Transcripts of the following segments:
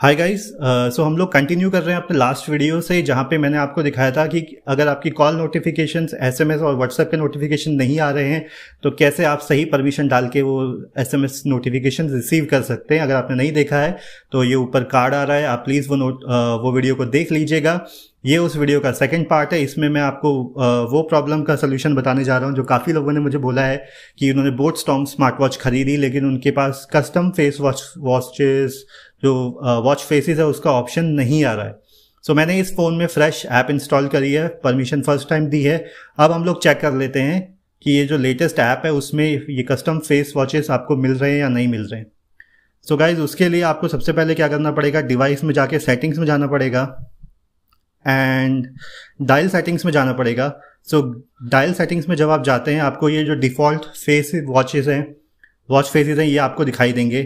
hi guys so हम लोग continue कर रहे हैं अपने लास्ट वीडियो से जहाँ पे मैंने आपको दिखाया था कि अगर आपकी कॉल नोटिफिकेशंस एसएमएस और व्हाट्सएप के नोटिफिकेशन नहीं आ रहे हैं तो कैसे आप सही परमिशन डाल के वो एसएमएस नोटिफिकेशन रिसीव कर सकते हैं अगर आपने नहीं देखा है तो ये ऊपर कार्ड आ रहा है आप प्लीज़ वो नोट uh, वो वीडियो को देख लीजिएगा ये उस वीडियो का सेकंड पार्ट है इसमें मैं आपको uh, वो प्रॉब्लम का सोल्यूशन बताने जा रहा हूँ जो काफ़ी लोगों ने मुझे बोला है कि उन्होंने बोट स्टॉम स्मार्ट वॉच खरीदी लेकिन उनके पास कस्टम फेस वॉच वॉचेज़ जो वॉच फेसिस है उसका ऑप्शन नहीं आ रहा है सो so, मैंने इस फ़ोन में फ्रेश ऐप इंस्टॉल करी है परमिशन फर्स्ट टाइम दी है अब हम लोग चेक कर लेते हैं कि ये जो लेटेस्ट ऐप है उसमें ये कस्टम फेस वॉचेस आपको मिल रहे हैं या नहीं मिल रहे हैं सो so गाइज उसके लिए आपको सबसे पहले क्या करना पड़ेगा डिवाइस में जाके सेटिंग्स में जाना पड़ेगा एंड डायल सेटिंग्स में जाना पड़ेगा सो डायल सेटिंग्स में जब आप जाते हैं आपको ये जो डिफ़ॉल्ट फेस वॉचेस हैं वॉच फेसेस हैं ये आपको दिखाई देंगे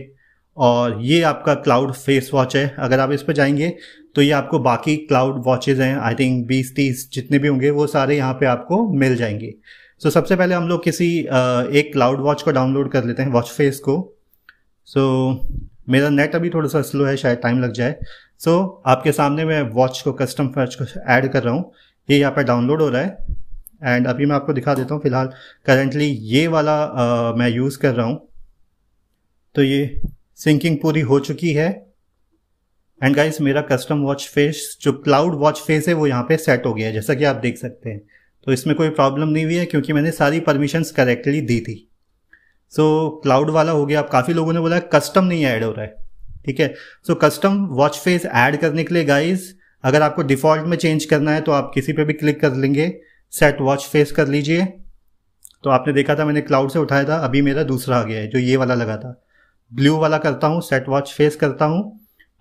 और ये आपका क्लाउड फेस वॉच है अगर आप इस पर जाएंगे तो ये आपको बाकी क्लाउड वॉचेज हैं आई थिंक बीस तीस जितने भी होंगे वो सारे यहाँ पे आपको मिल जाएंगे सो so, सबसे पहले हम लोग किसी एक क्लाउड वॉच को डाउनलोड कर लेते हैं वॉच फेस को सो so, मेरा नेट अभी थोड़ा सा स्लो है शायद टाइम लग जाए सो so, आपके सामने मैं वॉच को कस्टम वॉच को ऐड कर रहा हूँ ये यहाँ पर डाउनलोड हो रहा है एंड अभी मैं आपको दिखा देता हूँ फिलहाल करेंटली ये वाला आ, मैं यूज़ कर रहा हूँ तो ये सिंकिंग पूरी हो चुकी है एंड गाइस मेरा कस्टम वॉच फेस जो क्लाउड वॉच फेस है वो यहाँ पे सेट हो गया है जैसा कि आप देख सकते हैं तो इसमें कोई प्रॉब्लम नहीं हुई है क्योंकि मैंने सारी परमिशंस करेक्टली दी थी सो so, क्लाउड वाला हो गया आप काफ़ी लोगों ने बोला कस्टम नहीं ऐड हो रहा है ठीक है so custom watch face add करने के लिए गाइज अगर आपको डिफॉल्ट में चेंज करना है तो आप किसी पर भी क्लिक कर लेंगे सेट वॉच फेस कर लीजिए तो आपने देखा था मैंने क्लाउड से उठाया था अभी मेरा दूसरा आ गया है जो ये वाला लगा था ब्लू वाला करता हूँ सेट वॉच फेस करता हूँ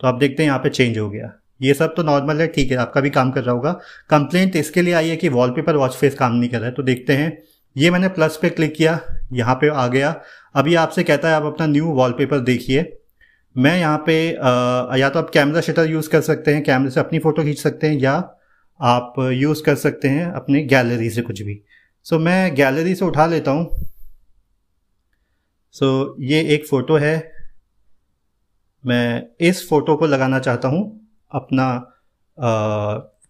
तो आप देखते हैं यहाँ पे चेंज हो गया ये सब तो नॉर्मल है ठीक है आपका भी काम कर रहा होगा कंप्लेंट इसके लिए आई है कि वॉलपेपर वॉच फेस काम नहीं कर रहा है तो देखते हैं ये मैंने प्लस पे क्लिक किया यहाँ पे आ गया अभी आपसे कहता है आप अपना न्यू वॉलपेपर देखिए मैं यहाँ पे आ, या तो आप कैमरा शटर यूज़ कर सकते हैं कैमरे से अपनी फ़ोटो खींच सकते हैं या आप यूज़ कर सकते हैं अपने गैलरी से कुछ भी सो मैं गैलरी से उठा लेता हूँ सो so, ये एक फ़ोटो है मैं इस फ़ोटो को लगाना चाहता हूँ अपना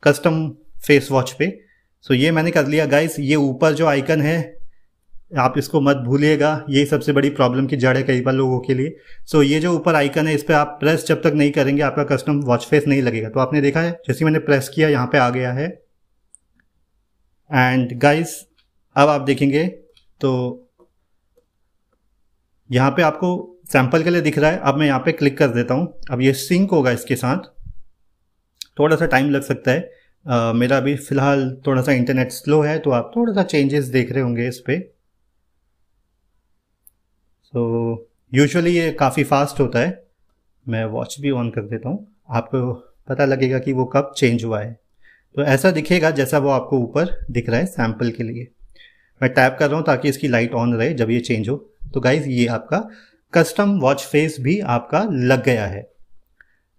कस्टम फेस वॉच पे सो so, ये मैंने कर लिया गाइस ये ऊपर जो आइकन है आप इसको मत भूलिएगा ये सबसे बड़ी प्रॉब्लम की जड़ है कई बार लोगों के लिए सो so, ये जो ऊपर आइकन है इस पर आप प्रेस जब तक नहीं करेंगे आपका कस्टम वॉच फेस नहीं लगेगा तो आपने देखा है जैसे मैंने प्रेस किया यहाँ पे आ गया है एंड गाइस अब आप देखेंगे तो यहाँ पे आपको सैंपल के लिए दिख रहा है अब मैं यहाँ पे क्लिक कर देता हूँ अब ये सिंक होगा इसके साथ थोड़ा सा टाइम लग सकता है आ, मेरा अभी फ़िलहाल थोड़ा सा इंटरनेट स्लो है तो आप थोड़ा सा चेंजेस देख रहे होंगे इस पर सो यूजली ये काफ़ी फास्ट होता है मैं वॉच भी ऑन कर देता हूँ आपको पता लगेगा कि वो कब चेंज हुआ है तो ऐसा दिखेगा जैसा वो आपको ऊपर दिख रहा है सैंपल के लिए मैं टैप कर रहा हूँ ताकि इसकी लाइट ऑन रहे जब ये चेंज हो तो गाइज ये आपका कस्टम वॉच फेस भी आपका लग गया है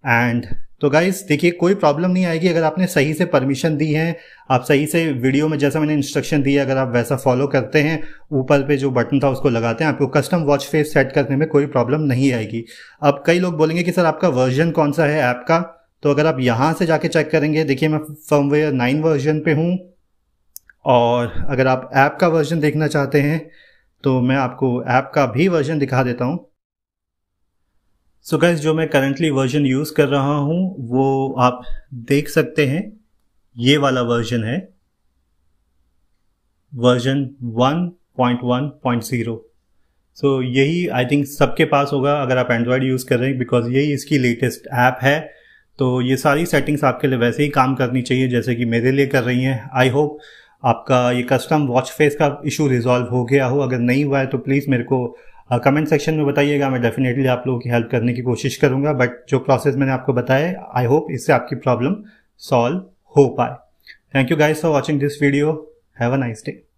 एंड तो गाइज देखिए कोई प्रॉब्लम नहीं आएगी अगर आपने सही से परमिशन दी है आप सही से वीडियो में जैसा मैंने इंस्ट्रक्शन दी है अगर आप वैसा फॉलो करते हैं ऊपर पे जो बटन था उसको लगाते हैं आपको कस्टम वॉच फेस सेट करने में कोई प्रॉब्लम नहीं आएगी अब कई लोग बोलेंगे कि सर आपका वर्जन कौन सा है ऐप का तो अगर आप यहाँ से जाके चेक करेंगे देखिए मैं फर्मवेयर नाइन वर्जन पे हूँ और अगर आप ऐप का वर्जन देखना चाहते हैं तो मैं आपको ऐप का भी वर्जन दिखा देता हूं सो so गैस जो मैं करंटली वर्जन यूज़ कर रहा हूं वो आप देख सकते हैं ये वाला वर्जन है वर्जन 1.1.0 सो so, यही आई थिंक सबके पास होगा अगर आप एंड्रॉयड यूज़ कर रहे हैं बिकॉज यही इसकी लेटेस्ट ऐप है तो ये सारी सेटिंग्स आपके लिए वैसे ही काम करनी चाहिए जैसे कि मेरे लिए कर रही हैं आई होप आपका ये कस्टम वॉच फेस का इशू रिजॉल्व हो गया हो अगर नहीं हुआ है तो प्लीज़ मेरे को कमेंट सेक्शन में बताइएगा मैं डेफिनेटली आप लोगों की हेल्प करने की कोशिश करूंगा बट जो प्रोसेस मैंने आपको बताया आई होप इससे आपकी प्रॉब्लम सॉल्व हो पाए thank you guys for watching this video have a nice day